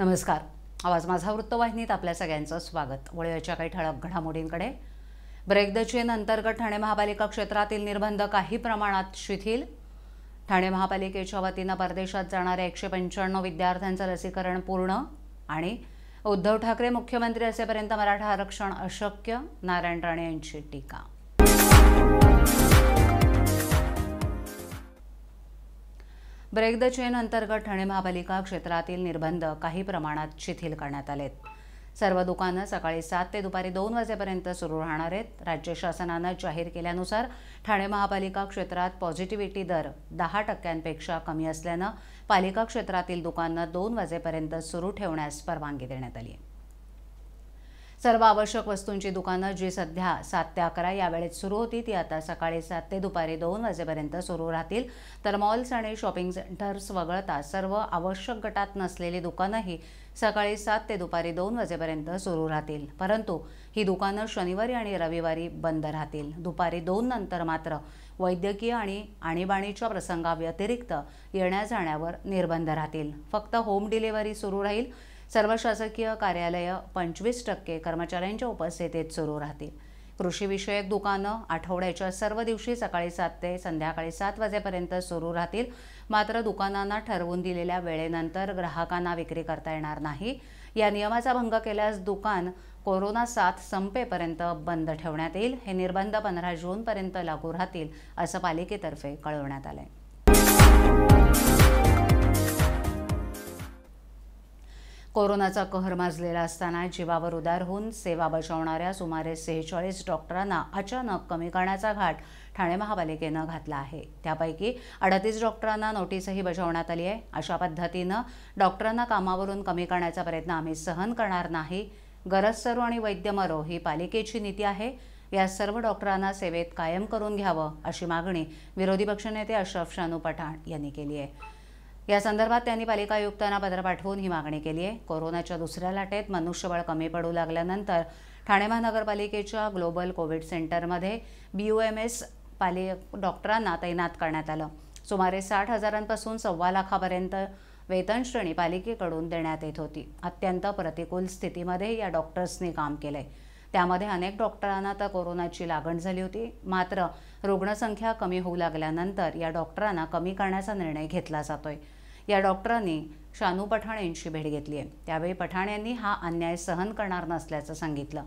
नमस्कार आवाज माझा वृत्तवाहिनीत आपल्या सगळ्यांचं स्वागत वळूयाच्या काही ठळक घडामोडींकडे ब्रेक द चेन अंतर्गत ठाणे महापालिका क्षेत्रातील निर्बंध काही प्रमाणात शिथिल ठाणे महापालिकेच्या वतीनं परदेशात जाणाऱ्या एकशे पंच्याण्णव विद्यार्थ्यांचं लसीकरण पूर्ण आणि उद्धव ठाकरे मुख्यमंत्री असेपर्यंत मराठा आरक्षण अशक्य नारायण राणे यांची टीका ब्रेक द चेन अंतर्गत ठाणे महापालिका क्षेत्रातील निर्बंध काही प्रमाणात शिथिल करण्यात आलेत सर्व दुकानं सकाळी सात ते दुपारी दोन वाजेपर्यंत सुरू राहणार आहेत राज्य शासनानं जाहीर केल्यानुसार ठाणे महापालिका क्षेत्रात पॉझिटिव्हिटी दर दहा टक्क्यांपेक्षा कमी असल्यानं पालिका क्षेत्रातील दुकानं दोन वाजेपर्यंत सुरू ठेवण्यास परवानगी देण्यात आली आहे सर्व आवश्यक वस्तूंची दुकानं जी सध्या सात ते अकरा या वेळेत सुरू होती ती आता सकाळी सात ते दुपारी दोन वाजेपर्यंत सुरू राहतील तर मॉल्स आणि शॉपिंग सेंटर्स वगळता सर्व आवश्यक गटात नसलेली दुकानंही सकाळी सात ते दुपारी दोन वाजेपर्यंत सुरू राहतील परंतु ही दुकानं शनिवारी आणि रविवारी बंद राहतील दुपारी दोन नंतर मात्र वैद्यकीय आणि आणीबाणीच्या प्रसंगाव्यतिरिक्त येण्या जाण्यावर निर्बंध राहतील फक्त होम डिलिव्हरी सुरू राहील सर्व शासकीय कार्यालयं पंचवीस टक्के कर्मचाऱ्यांच्या उपस्थितीत सुरू राहतील कृषीविषयक दुकानं आठवड्याच्या सर्व दिवशी सकाळी सात ते संध्याकाळी सात वाजेपर्यंत सुरू राहतील मात्र दुकानांना ठरवून दिलेल्या वेळेनंतर ग्राहकांना विक्री करता येणार नाही या नियमाचा भंग केल्यास दुकान कोरोना साथ संपेपर्यंत बंद ठेवण्यात येईल हे निर्बंध पंधरा जूनपर्यंत लागू राहतील असं पालिकेतर्फे कळवण्यात आलं आहे कोरोनाचा कहर माजलेला असताना जीवावर उदार होऊन सेवा बजावणाऱ्या सुमारे सेहेचाळीस डॉक्टरांना अचानक कमी करण्याचा घाट ठाणे महापालिकेनं घातला आहे त्यापैकी अडतीस डॉक्टरांना नोटीसही बजावण्यात आली आहे अशा पद्धतीनं डॉक्टरांना कामावरून कमी करण्याचा प्रयत्न आम्ही सहन करणार नाही गरज सरो आणि वैद्यमरो ही पालिकेची नीती आहे या सर्व डॉक्टरांना सेवेत कायम करून घ्यावं अशी मागणी विरोधी पक्षनेते अशरफ शानू पठाण यांनी केली आहे या संदर्भात त्यांनी पालिका आयुक्तांना पत्र पाठवून ही मागणी केली आहे कोरोनाच्या दुसऱ्या लाटेत मनुष्यबळ कमी पडू लागल्यानंतर ठाणे महानगरपालिकेच्या ग्लोबल कोविड सेंटरमध्ये B U M S Pali डॉक्टरांना तैनात करण्यात आलं सुमारे साठ हजारांपासून सव्वा लाखापर्यंत श्रेणी पालिकेकडून देण्यात येत होती अत्यंत प्रतिकूल स्थितीमध्ये या डॉक्टर्सनी काम केलंय त्यामध्ये अनेक डॉक्टरांना तर कोरोनाची लागण झाली होती मात्र रुग्णसंख्या कमी होऊ लागल्यानंतर या डॉक्टरांना कमी करण्याचा निर्णय घेतला जातोय या डॉक्टरांनी शानू पठाण यांची भेट घेतली आहे त्यावेळी पठाण यांनी हा अन्याय सहन करणार नसल्याचं सांगितलं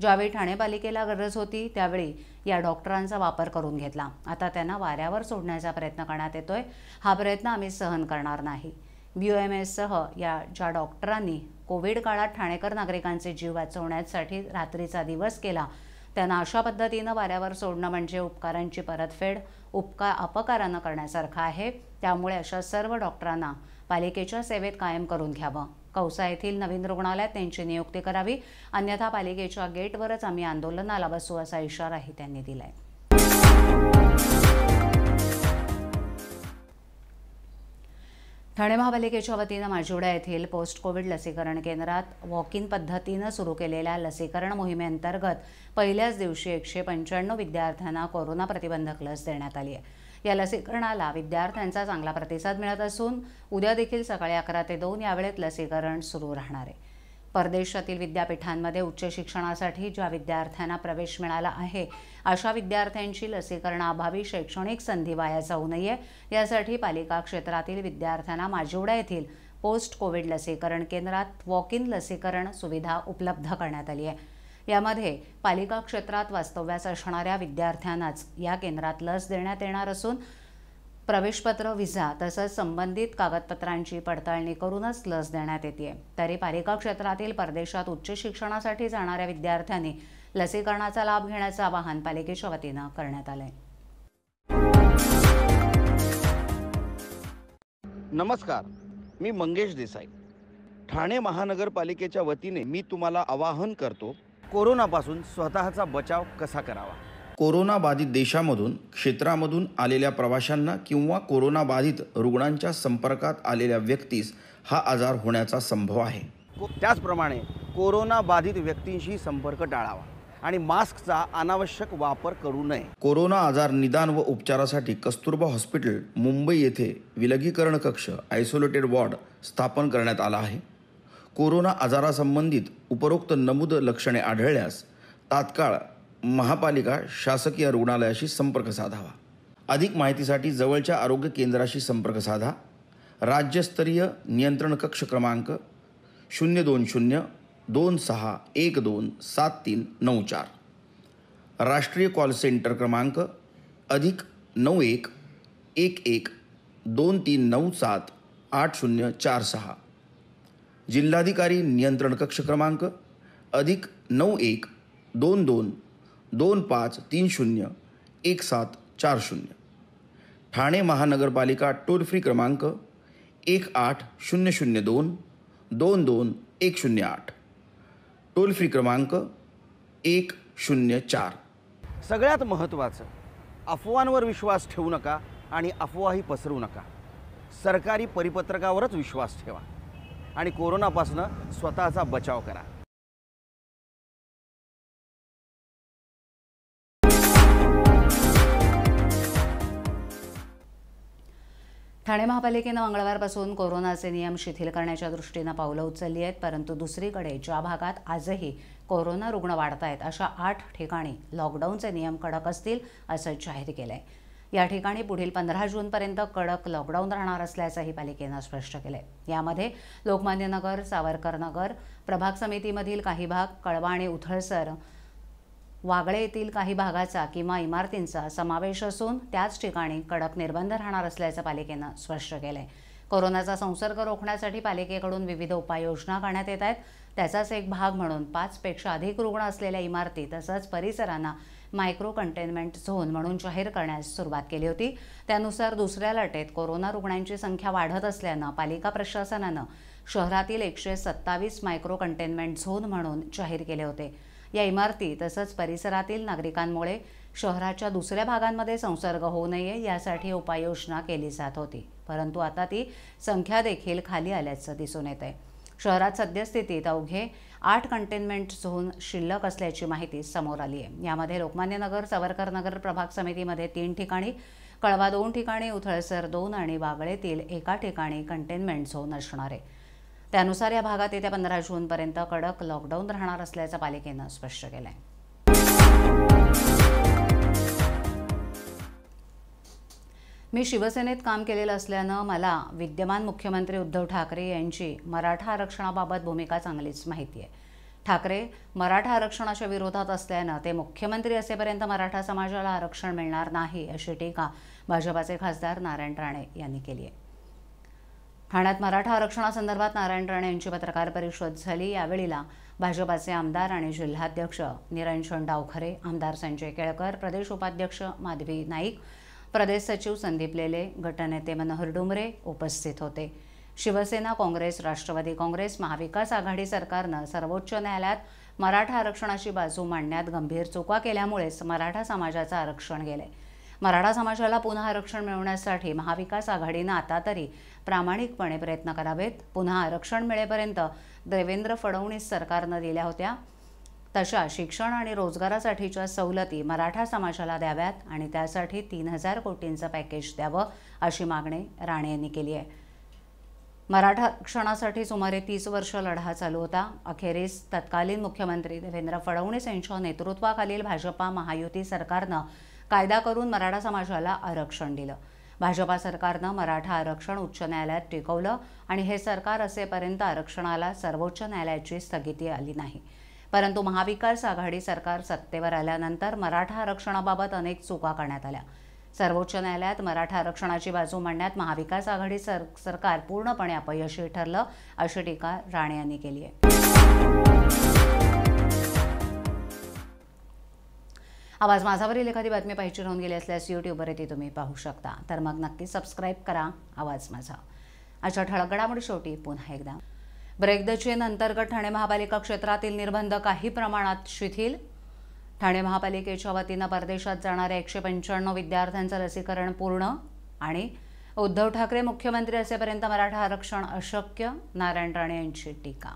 ज्यावेळी ठाणे पालिकेला गरज होती त्यावेळी या डॉक्टरांचा वापर करून घेतला आता त्यांना वाऱ्यावर सोडण्याचा प्रयत्न करण्यात येतोय हा प्रयत्न आम्ही सहन करणार नाही बी ओ एम एससह या ज्या डॉक्टरांनी कोविड काळात ठाणेकर नागरिकांचे जीव वाचवण्यासाठी रात्रीचा दिवस केला त्यांना अशा पद्धतीनं वाऱ्यावर सोडणं म्हणजे उपकारांची परतफेड उपकार अपकारानं करण्यासारखं आहे त्यामुळे अशा सर्व डॉक्टरांना पालिकेच्या सेवेत कायम करून घ्यावं कौसा येथील नवीन रुग्णालयात त्यांची नियुक्ती करावी अन्यथा पालिकेच्या गेटवरच आम्ही आंदोलनाला बसू असा इशाराही त्यांनी दिला आहे ठाणे महापालिकेच्या वतीनं माजिवडा येथील पोस्ट कोविड लसीकरण केंद्रात वॉक इन पद्धतीनं सुरू केलेल्या लसीकरण मोहिमेअंतर्गत पहिल्याच दिवशी एकशे पंच्याण्णव विद्यार्थ्यांना कोरोना प्रतिबंधक लस देण्यात आली आहे या लसीकरणाला विद्यार्थ्यांचा चांगला प्रतिसाद मिळत असून उद्या देखील सकाळी अकरा ते दोन या वेळेत लसीकरण सुरू राहणार आहे परदेशातील विद्यापीठांमध्ये उच्च शिक्षणासाठी ज्या विद्यार्थ्यांना प्रवेश मिळाला आहे अशा विद्यार्थ्यांची लसीकरणाअभावी शैक्षणिक संधी वाया जाऊ नये यासाठी पालिका क्षेत्रातील विद्यार्थ्यांना माजिवडा येथील पोस्ट कोविड लसीकरण केंद्रात वॉक इन लसीकरण सुविधा उपलब्ध करण्यात आली आहे यामध्ये पालिका क्षेत्रात वास्तव्यास असणाऱ्या विद्यार्थ्यांनाच या केंद्रात लस देण्यात येणार असून प्रवेशपत्र व्हिसा तसंच संबंधित कागदपत्रांची पडताळणी करूनच लस देण्यात येते तरी पालिका क्षेत्रातील परदेशात उच्च शिक्षणासाठी जाणाऱ्या विद्यार्थ्यांनी लसीकरणाचा लाभ घेण्याचं आवाहन पालिकेच्या वतीनं करण्यात आलंय नमस्कार मी मंगेश देसाई ठाणे महानगरपालिकेच्या वतीने मी तुम्हाला आवाहन करतो कोरोनापासून स्वतःचा बचाव कसा करावा कोरोनाबाधित देशामधून क्षेत्रामधून आलेल्या प्रवाशांना किंवा कोरोनाबाधित रुग्णांच्या संपर्कात आलेल्या व्यक्तीस हा आजार होण्याचा संभव आहे त्याचप्रमाणे कोरोनाबाधित व्यक्तींशी संपर्क टाळावा आणि मास्कचा अनावश्यक वापर करू नये कोरोना आजार निदान व उपचारासाठी कस्तुरबा हॉस्पिटल मुंबई येथे विलगीकरण कक्ष आयसोलेटेड वॉर्ड स्थापन करण्यात आला आहे कोरोना आजारासंबंधित उपरोक्त नमूद लक्षणे आढळल्यास तात्काळ महापालिका शासकीय रुग्णालयाशी संपर्क साधावा अधिक माहितीसाठी जवळच्या आरोग्य केंद्राशी संपर्क साधा राज्यस्तरीय नियंत्रण कक्ष क्रमांक शून्य दोन शून्य दोन सहा एक दोन सात तीन नऊ चार राष्ट्रीय कॉल सेंटर क्रमांक अधिक नऊ एक एक एक दोन तीन नऊ सात आठ शून्य चार सहा जिल्हाधिकारी नियंत्रण कक्ष क्रमांक अधिक नऊ एक दोन दोन दोन पाच तीन शून्य एक सात चार शून्य ठाणे महानगरपालिका टोल फ्री क्रमांक एक आठ शून्य शून्य दोन दोन दोन एक शून्य आठ टोल फ्री क्रमांक एक शून्य चार सगळ्यात महत्त्वाचं अफवांवर विश्वास ठेवू नका आणि अफवाही पसरवू नका सरकारी परिपत्रकावरच विश्वास ठेवा आणि कोरोनापासून स्वतःचा बचाव करा ठाणे महापालिकेनं मंगळवारपासून कोरोनाचे नियम शिथिल करण्याच्या दृष्टीनं पावलं उचलली आहेत परंतु दुसरीकडे ज्या भागात आजही कोरोना रुग्ण वाढतायत अशा आठ ठिकाणी लॉकडाऊनचे नियम कडक असतील असं जाहीर केलं आहे या ठिकाणी पुढील पंधरा जूनपर्यंत कडक लॉकडाऊन राहणार असल्याचंही पालिकेनं स्पष्ट केलं आहे यामध्ये लोकमान्य नगर सावरकर नगर प्रभाग समितीमधील काही भाग कळवा आणि उथळसर वागळे येथील काही भागाचा किंवा इमारतींचा समावेश असून त्याच ठिकाणी कडक निर्बंध राहणार असल्याचं पालिकेनं स्पष्ट केलं आहे कोरोनाचा संसर्ग रोखण्यासाठी पालिकेकडून विविध उपाययोजना करण्यात येत आहेत त्याचाच एक भाग म्हणून पाचपेक्षा अधिक रुग्ण असलेल्या इमारती तसंच परिसरांना मायक्रो कंटेनमेंट झोन म्हणून जाहीर करण्यास सुरुवात केली होती त्यानुसार दुसऱ्या लाटेत कोरोना रुग्णांची संख्या वाढत असल्यानं पालिका प्रशासनानं शहरातील एकशे सत्तावीस मायक्रो कंटेनमेंट झोन म्हणून जाहीर केले होते या इमारती तसंच परिसरातील नागरिकांमुळे शहराच्या दुसऱ्या भागांमध्ये संसर्ग होऊ नये यासाठी उपाययोजना केली जात होती परंतु आता ती संख्या देखील खाली आल्याचं दिसून येत आहे शहरात सद्यस्थितीत अवघे आठ कंटेनमेंट झोन शिल्लक असल्याची माहिती समोर आली आहे यामध्ये लोकमान्य नगर सावरकर नगर प्रभाग समितीमध्ये तीन ठिकाणी कळवा दोन ठिकाणी उथळसर दोन आणि बागळेतील एका ठिकाणी कंटेनमेंट झोन असणार आहे त्यानुसार या भागात येत्या पंधरा जूनपर्यंत कडक लॉकडाऊन राहणार असल्याचं पालिकेनं स्पष्ट केलं आहे मी शिवसेनेत काम केलेलं असल्यानं मला विद्यमान मुख्यमंत्री उद्धव ठाकरे यांची मराठा आरक्षणाबाबत भूमिका चांगलीच माहिती आहे ठाकरे मराठा आरक्षणाच्या विरोधात असल्यानं ते मुख्यमंत्री असेपर्यंत मराठा समाजाला आरक्षण मिळणार नाही अशी टीका भाजपाचे खासदार नारायण राणे यांनी केली आहे ठाण्यात मराठा आरक्षणासंदर्भात नारायण राणे यांची पत्रकार परिषद झाली यावेळीला भाजपाचे आमदार आणि जिल्हाध्यक्ष निरंजन डावखरे आमदार संजय केळकर प्रदेश उपाध्यक्ष माधवी नाईक प्रदेश सचिव संदीप लेले गटनेते मनोहर डुमरे उपस्थित होते शिवसेना काँग्रेस राष्ट्रवादी काँग्रेस महाविकास आघाडी सरकारनं सर्वोच्च न्यायालयात मराठा आरक्षणाची बाजू मांडण्यात गंभीर चुका केल्यामुळेच मराठा समाजाचं आरक्षण गेले मराठा समाजाला पुन्हा आरक्षण मिळवण्यासाठी महाविकास आघाडीनं आता तरी प्रामाणिकपणे प्रयत्न करावेत पुन्हा आरक्षण मिळेपर्यंत देवेंद्र फडणवीस सरकारनं दिल्या होत्या तशा शिक्षण आणि रोजगारासाठीच्या सवलती मराठा समाजाला द्याव्यात आणि त्यासाठी तीन हजार कोटींचं पॅकेज द्यावं अशी मागणी राणे यांनी केली आहे मराठा आरक्षणासाठी सुमारे तीस वर्ष लढा चालू होता अखेरीस तत्कालीन मुख्यमंत्री देवेंद्र फडणवीस यांच्या नेतृत्वाखालील भाजपा महायुती सरकारनं कायदा करून मराठा समाजाला आरक्षण दिलं भाजपा सरकारनं मराठा आरक्षण उच्च न्यायालयात टिकवलं आणि हे सरकार असेपर्यंत आरक्षणाला सर्वोच्च न्यायालयाची स्थगिती आली नाही परंतु महाविकास आघाडी सरकार सत्तेवर आल्यानंतर मराठा आरक्षणाबाबत अनेक चुका करण्यात आल्या सर्वोच्च न्यायालयात मराठा आरक्षणाची बाजू मांडण्यात महाविकास आघाडी सर सरकार पूर्णपणे अपयशी ठरलं अशी टीका राणे यांनी केली आहे आवाज माझावरील एखादी बातमी पाहिजे राहून गेली असल्यास युट्यूबवर ती तुम्ही पाहू शकता तर मग नक्की सबस्क्राईब करा आवाज माझा अशा ठळकडामुळे शेवटी पुन्हा एकदा ब्रेक द चेन अंतर्गत ठाणे महापालिका क्षेत्रातील निर्बंध काही प्रमाणात शिथिल ठाणे महापालिकेच्या वतीनं परदेशात जाणाऱ्या एकशे पंच्याण्णव विद्यार्थ्यांचं लसीकरण पूर्ण आणि उद्धव ठाकरे मुख्यमंत्री असेपर्यंत मराठा आरक्षण अशक्य नारायण राणे यांची टीका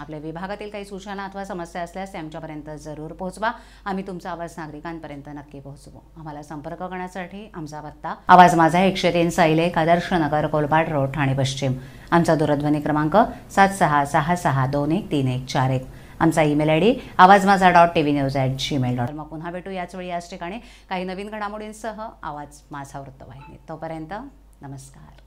आपल्या विभागातील काही सूचना अथवा समस्या असल्यास ते आमच्यापर्यंत जरूर पोहोचवा आम्ही तुमचा आवाज नागरिकांपर्यंत नक्की पोहोचवू आम्हाला संपर्क करण्यासाठी आमचा पत्ता आवाज माझा एकशे तीन साईलेख आदर्श नगर कोलबाट रोड ठाणे पश्चिम आमचा दूरध्वनी क्रमांक सात सहा सहा सहा दोन एक तीन एक चार एक आमचा email I D Awaaz Maza dot T V news at Gmail dot मग पुन्हा भेटू याच वेळी याच ठिकाणी काही नवीन घडामोडींसह आवाज माझा वृत्तवाहिनी तोपर्यंत नमस्कार